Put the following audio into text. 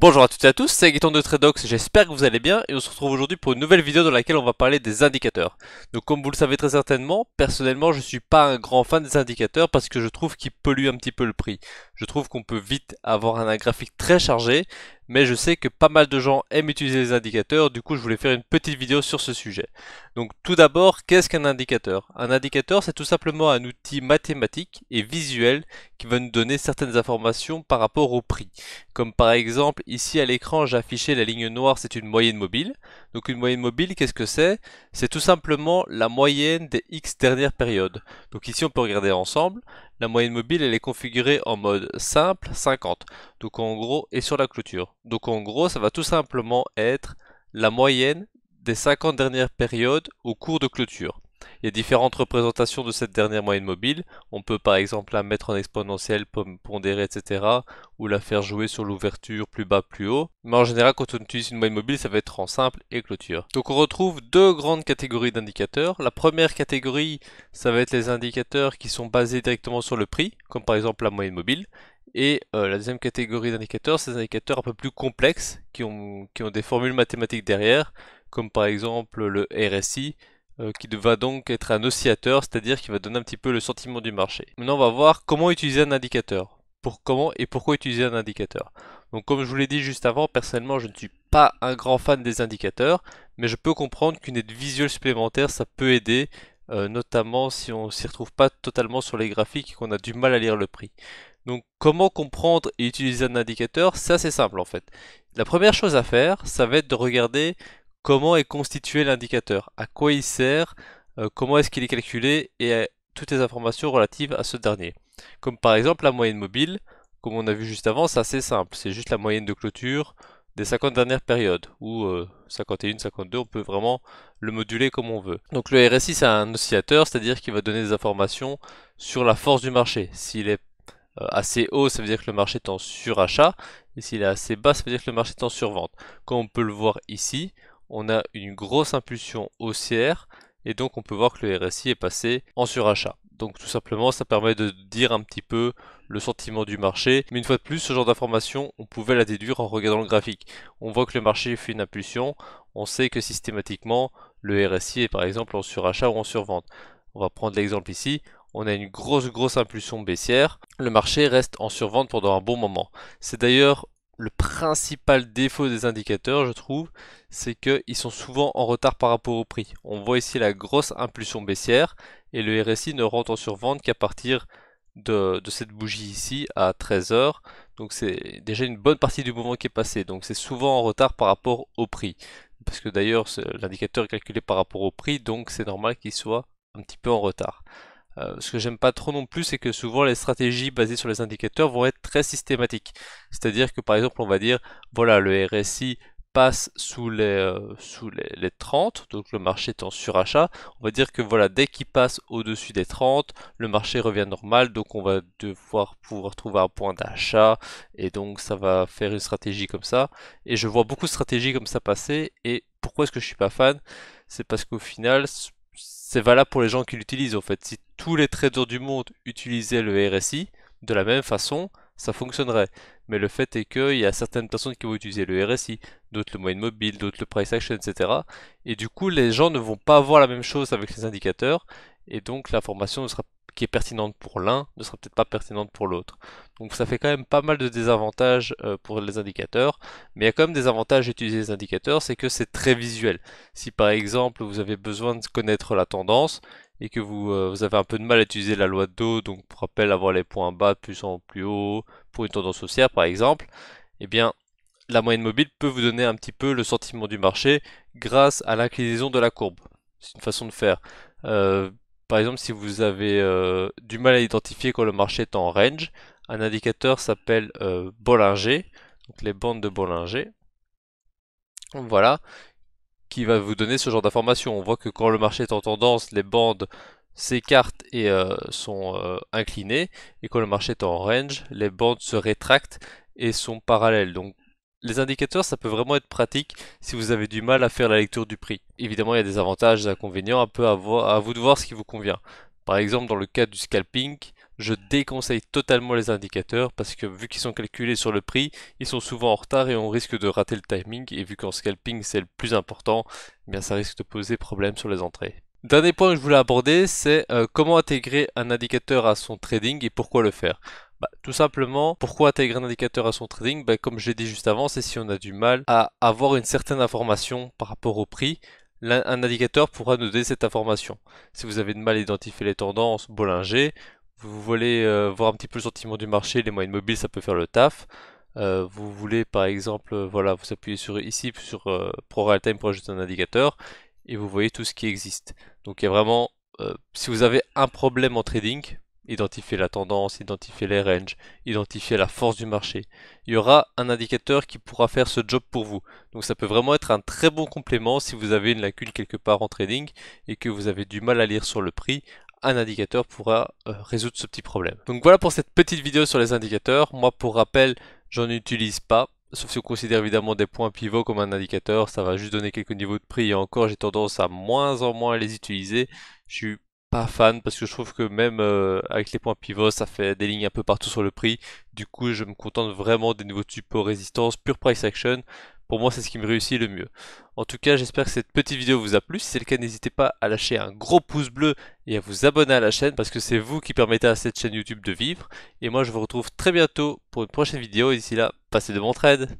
Bonjour à toutes et à tous, c'est Gaëtan de Tradox, j'espère que vous allez bien et on se retrouve aujourd'hui pour une nouvelle vidéo dans laquelle on va parler des indicateurs. Donc comme vous le savez très certainement, personnellement je suis pas un grand fan des indicateurs parce que je trouve qu'ils polluent un petit peu le prix je trouve qu'on peut vite avoir un graphique très chargé, mais je sais que pas mal de gens aiment utiliser les indicateurs, du coup je voulais faire une petite vidéo sur ce sujet. Donc tout d'abord, qu'est-ce qu'un indicateur Un indicateur, c'est tout simplement un outil mathématique et visuel qui va nous donner certaines informations par rapport au prix. Comme par exemple, ici à l'écran, j'ai affiché la ligne noire, c'est une moyenne mobile. Donc une moyenne mobile, qu'est-ce que c'est C'est tout simplement la moyenne des X dernières périodes. Donc ici on peut regarder ensemble, la moyenne mobile, elle est configurée en mode simple 50. Donc en gros, et sur la clôture. Donc en gros, ça va tout simplement être la moyenne des 50 dernières périodes au cours de clôture. Il y a différentes représentations de cette dernière moyenne mobile. On peut par exemple la mettre en exponentielle, pondérée, etc. ou la faire jouer sur l'ouverture plus bas, plus haut. Mais en général, quand on utilise une moyenne mobile, ça va être en simple et clôture. Donc on retrouve deux grandes catégories d'indicateurs. La première catégorie, ça va être les indicateurs qui sont basés directement sur le prix, comme par exemple la moyenne mobile. Et euh, la deuxième catégorie d'indicateurs, c'est des indicateurs un peu plus complexes qui ont, qui ont des formules mathématiques derrière, comme par exemple le RSI, euh, qui va donc être un oscillateur, c'est-à-dire qui va donner un petit peu le sentiment du marché. Maintenant, on va voir comment utiliser un indicateur. Pour comment et pourquoi utiliser un indicateur. Donc comme je vous l'ai dit juste avant, personnellement je ne suis pas un grand fan des indicateurs, mais je peux comprendre qu'une aide visuelle supplémentaire ça peut aider, euh, notamment si on ne s'y retrouve pas totalement sur les graphiques et qu'on a du mal à lire le prix. Donc comment comprendre et utiliser un indicateur, c'est assez simple en fait. La première chose à faire, ça va être de regarder comment est constitué l'indicateur, à quoi il sert, euh, comment est-ce qu'il est calculé et toutes les informations relatives à ce dernier. Comme par exemple la moyenne mobile, comme on a vu juste avant, c'est assez simple, c'est juste la moyenne de clôture des 50 dernières périodes, ou 51, euh, 52, on peut vraiment le moduler comme on veut. Donc le RSI c'est un oscillateur, c'est-à-dire qu'il va donner des informations sur la force du marché. S'il est euh, assez haut, ça veut dire que le marché est en surachat, et s'il est assez bas, ça veut dire que le marché est en survente. Comme on peut le voir ici, on a une grosse impulsion haussière et donc on peut voir que le RSI est passé en surachat. Donc tout simplement ça permet de dire un petit peu le sentiment du marché. Mais une fois de plus, ce genre d'information, on pouvait la déduire en regardant le graphique. On voit que le marché fait une impulsion, on sait que systématiquement le RSI est par exemple en surachat ou en survente. On va prendre l'exemple ici, on a une grosse grosse impulsion baissière, le marché reste en survente pendant un bon moment. C'est d'ailleurs le principal défaut des indicateurs, je trouve, c'est qu'ils sont souvent en retard par rapport au prix. On voit ici la grosse impulsion baissière et le RSI ne rentre en survente qu'à partir de, cette bougie ici à 13h. Donc c'est déjà une bonne partie du mouvement qui est passé. Donc c'est souvent en retard par rapport au prix. Parce que d'ailleurs l'indicateur est calculé par rapport au prix, donc c'est normal qu'il soit un petit peu en retard. Euh, ce que j'aime pas trop non plus, c'est que souvent les stratégies basées sur les indicateurs vont être très systématiques. C'est-à-dire que par exemple, on va dire, voilà, le RSI passe sous les, 30, euh, donc le marché est en surachat, on va dire que voilà, dès qu'il passe au-dessus des 30, le marché revient normal, donc on va devoir pouvoir trouver un point d'achat, et donc ça va faire une stratégie comme ça. Et je vois beaucoup de stratégies comme ça passer, et pourquoi est-ce que je suis pas fan C'est parce qu'au final, c'est valable pour les gens qui l'utilisent en fait. Si tous les traders du monde utilisaient le RSI de la même façon, ça fonctionnerait. Mais le fait est qu'il y a certaines personnes qui vont utiliser le RSI, d'autres le moyenne mobile, d'autres le price action, etc. Et du coup, les gens ne vont pas voir la même chose avec les indicateurs, et donc l'information ne sera qui est pertinente pour l'un ne sera peut-être pas pertinente pour l'autre. Donc ça fait quand même pas mal de désavantages euh, pour les indicateurs, mais il y a quand même des avantages d'utiliser les indicateurs, c'est que c'est très visuel. Si par exemple vous avez besoin de connaître la tendance, et que vous, euh, vous, avez un peu de mal à utiliser la loi de dos, donc pour rappel avoir les points bas de plus en plus haut pour une tendance haussière par exemple, et eh bien la moyenne mobile peut vous donner un petit peu le sentiment du marché grâce à l'inclinaison de la courbe. C'est une façon de faire. Euh, par exemple, si vous avez euh, du mal à identifier quand le marché est en range, un indicateur s'appelle euh, Bollinger, donc les bandes de Bollinger. Voilà, qui va vous donner ce genre d'information. On voit que quand le marché est en tendance, les bandes s'écartent et euh, sont inclinées, et quand le marché est en range, les bandes se rétractent et sont parallèles les indicateurs, ça peut vraiment être pratique si vous avez du mal à faire la lecture du prix. Évidemment, il y a des avantages et des inconvénients, un peu à, à vous de voir ce qui vous convient. Par exemple, dans le cas du scalping, je déconseille totalement les indicateurs parce que vu qu'ils sont calculés sur le prix, ils sont souvent en retard et on risque de rater le timing et vu qu'en scalping c'est le plus important, eh bien ça risque de poser problème sur les entrées. Dernier point que je voulais aborder, c'est euh, comment intégrer un indicateur à son trading et pourquoi le faire. Bah, tout simplement, pourquoi intégrer un indicateur à son trading bah, Comme Comme j'ai dit juste avant, c'est si on a du mal à avoir une certaine information par rapport au prix, un indicateur pourra nous donner cette information. Si vous avez de mal à identifier les tendances Bollinger, vous voulez euh, voir un petit peu le sentiment du marché, les moyennes mobiles, ça peut faire le taf. Euh, vous voulez par exemple, euh, voilà, vous appuyez sur ici sur Pro Real pour ajouter un indicateur et vous voyez tout ce qui existe. Donc il y a vraiment, si vous avez un problème en trading, identifier la tendance, identifier les ranges, identifier la force du marché. Il y aura un indicateur qui pourra faire ce job pour vous. Donc ça peut vraiment être un très bon complément si vous avez une lacune quelque part en trading et que vous avez du mal à lire sur le prix, un indicateur pourra euh, résoudre ce petit problème. Donc voilà pour cette petite vidéo sur les indicateurs. Moi pour rappel, j'en utilise pas. Sauf si on considère évidemment des points pivots comme un indicateur, ça va juste donner quelques niveaux de prix et encore j'ai tendance à moins en moins les utiliser. Je suis pas fan parce que je trouve que même euh, avec les points pivots, ça fait des lignes un peu partout sur le prix. Du coup, je me contente vraiment des nouveaux supports résistance, pure price action. Pour moi, c'est ce qui me réussit le mieux. En tout cas, j'espère que cette petite vidéo vous a plu. Si c'est le cas, n'hésitez pas à lâcher un gros pouce bleu et à vous abonner à la chaîne parce que c'est vous qui permettez à cette chaîne YouTube de vivre. Et moi, je vous retrouve très bientôt pour une prochaine vidéo. Et d'ici là, passez de bons trades